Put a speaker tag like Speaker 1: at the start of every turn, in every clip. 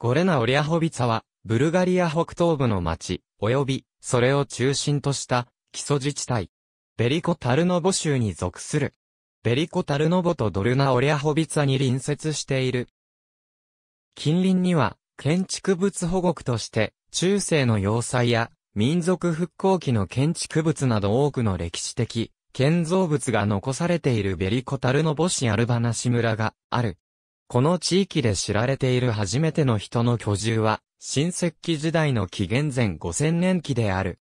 Speaker 1: ゴレナ・オリャホビツァは、ブルガリア北東部の町、及び、それを中心とした、基礎自治体。ベリコ・タルノボ州に属する。ベリコ・タルノボとドルナ・オリャホビツァに隣接している。近隣には、建築物保護区として、中世の要塞や、民族復興期の建築物など多くの歴史的、建造物が残されているベリコ・タルノボ市アルバナシ村がある。この地域で知られている初めての人の居住は、新石器時代の紀元前5000年期である。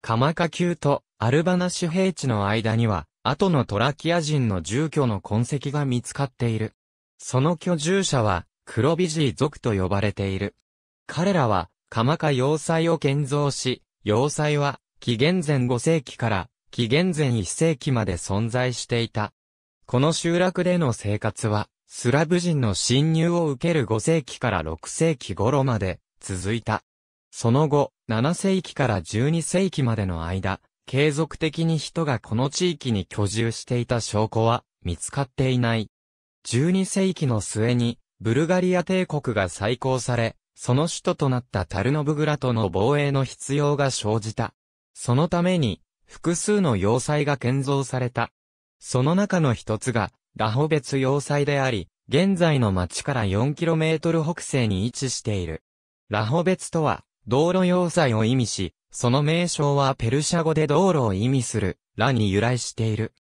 Speaker 1: 鎌下級とアルバナ主平地の間には、後のトラキア人の住居の痕跡が見つかっている。その居住者は、黒ビジー族と呼ばれている。彼らは、鎌下要塞を建造し、要塞は、紀元前5世紀から紀元前1世紀まで存在していた。この集落での生活は、スラブ人の侵入を受ける5世紀から6世紀頃まで続いた。その後、7世紀から12世紀までの間、継続的に人がこの地域に居住していた証拠は見つかっていない。12世紀の末に、ブルガリア帝国が再興され、その首都となったタルノブグラトの防衛の必要が生じた。そのために、複数の要塞が建造された。その中の一つが、ラホ別要塞であり、現在の町から 4km 北西に位置している。ラホ別とは、道路要塞を意味し、その名称はペルシャ語で道路を意味する、ラに由来している。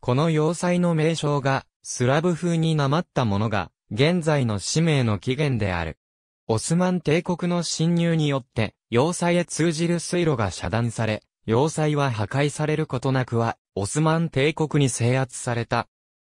Speaker 1: この要塞の名称が、スラブ風になまったものが、現在の使命の起源である。オスマン帝国の侵入によって、要塞へ通じる水路が遮断され、要塞は破壊されることなくは、オスマン帝国に制圧された。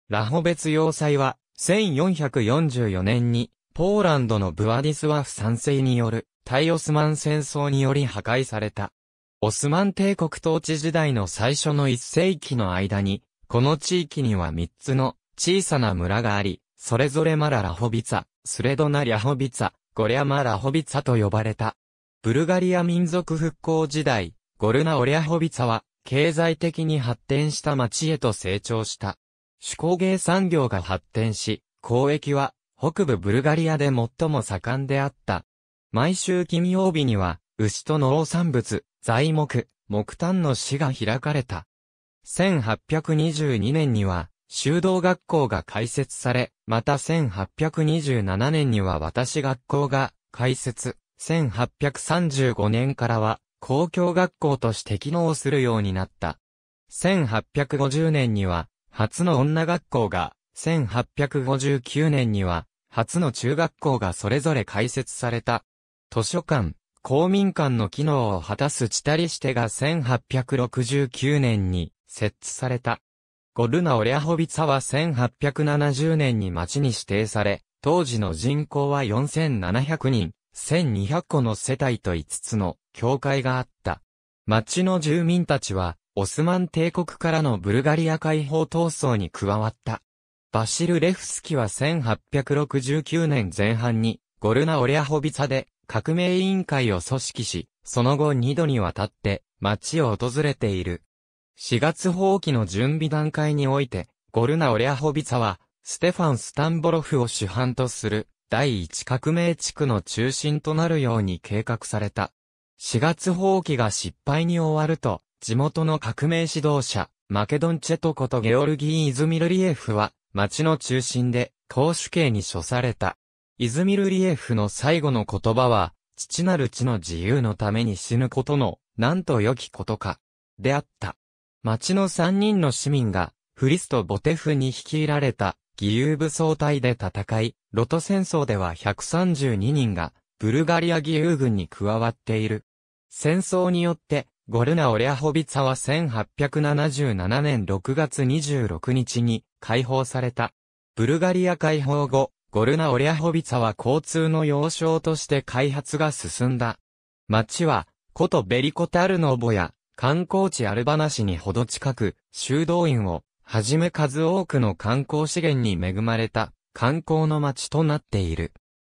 Speaker 1: ラホ別要塞は、1444年に、ポーランドのブワディスワフ賛成による、対オスマン戦争により破壊された。オスマン帝国統治時代の最初の一世紀の間に、この地域には三つの小さな村があり、それぞれマララホビツァ、スレドナリャホビツァ、ゴリャマラホビツァと呼ばれた。ブルガリア民族復興時代、ゴルナオリャホビツァは、経済的に発展した町へと成長した。手工芸産業が発展し、交易は北部ブルガリアで最も盛んであった。毎週金曜日には、牛と農産物、材木、木炭の市が開かれた。1822年には、修道学校が開設され、また1827年には私学校が開設、1835年からは公共学校として機能するようになった。1850年には初の女学校が、1859年には、初の中学校がそれぞれ開設された。図書館、公民館の機能を果たすチタリシテが1869年に設置された。ゴルナ・オリャホビツァは1870年に町に指定され、当時の人口は4700人、1200個の世帯と5つの教会があった。町の住民たちは、オスマン帝国からのブルガリア解放闘争に加わった。バシル・レフスキは1869年前半に、ゴルナ・オリアホビツァで革命委員会を組織し、その後二度にわたって街を訪れている。4月放棄の準備段階において、ゴルナ・オレアホビツァは、ステファン・スタンボロフを主犯とする、第一革命地区の中心となるように計画された。4月放棄が失敗に終わると、地元の革命指導者、マケドンチェトことゲオルギー・イズミルリエフは、町の中心で、公主刑に処された。イズミルリエフの最後の言葉は、父なる地の自由のために死ぬことの、なんと良きことか、であった。町の三人の市民が、フリスとボテフに率いられた、義勇武装隊で戦い、ロト戦争では132人が、ブルガリア義勇軍に加わっている。戦争によって、ゴルナ・オレアホビツァは1877年6月26日に解放された。ブルガリア解放後、ゴルナ・オレアホビツァは交通の要衝として開発が進んだ。町は、古都ベリコタルノーボや観光地アルバナ市にほど近く、修道院をはじめ数多くの観光資源に恵まれた観光の町となっている。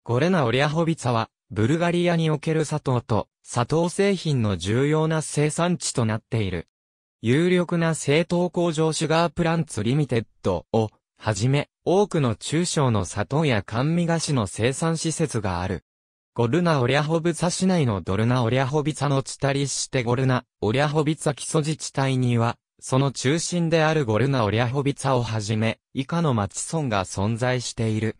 Speaker 1: ゴレナ・オリアホビツァは、ブルガリアにおける砂糖と砂糖製品の重要な生産地となっている。有力な製糖工場シュガープランツリミテッドをはじめ、多くの中小の砂糖や甘味菓子の生産施設がある。ゴルナ・オリャホビツ市内のドルナ・オリャホビツの地たりしてゴルナ・オリャホビツ基礎自治体には、その中心であるゴルナ・オリャホビツをはじめ、以下の町村が存在している。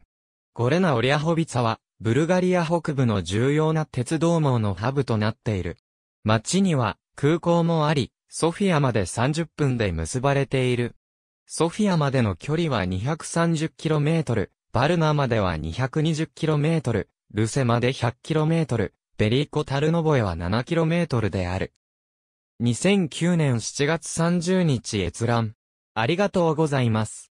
Speaker 1: ゴルナ・オリャホビツは、ブルガリア北部の重要な鉄道網のハブとなっている。街には空港もあり、ソフィアまで30分で結ばれている。ソフィアまでの距離は 230km、バルナまでは 220km、ルセまで 100km、ベリーコ・タルノボエは 7km である。2009年7月30日閲覧。ありがとうございます。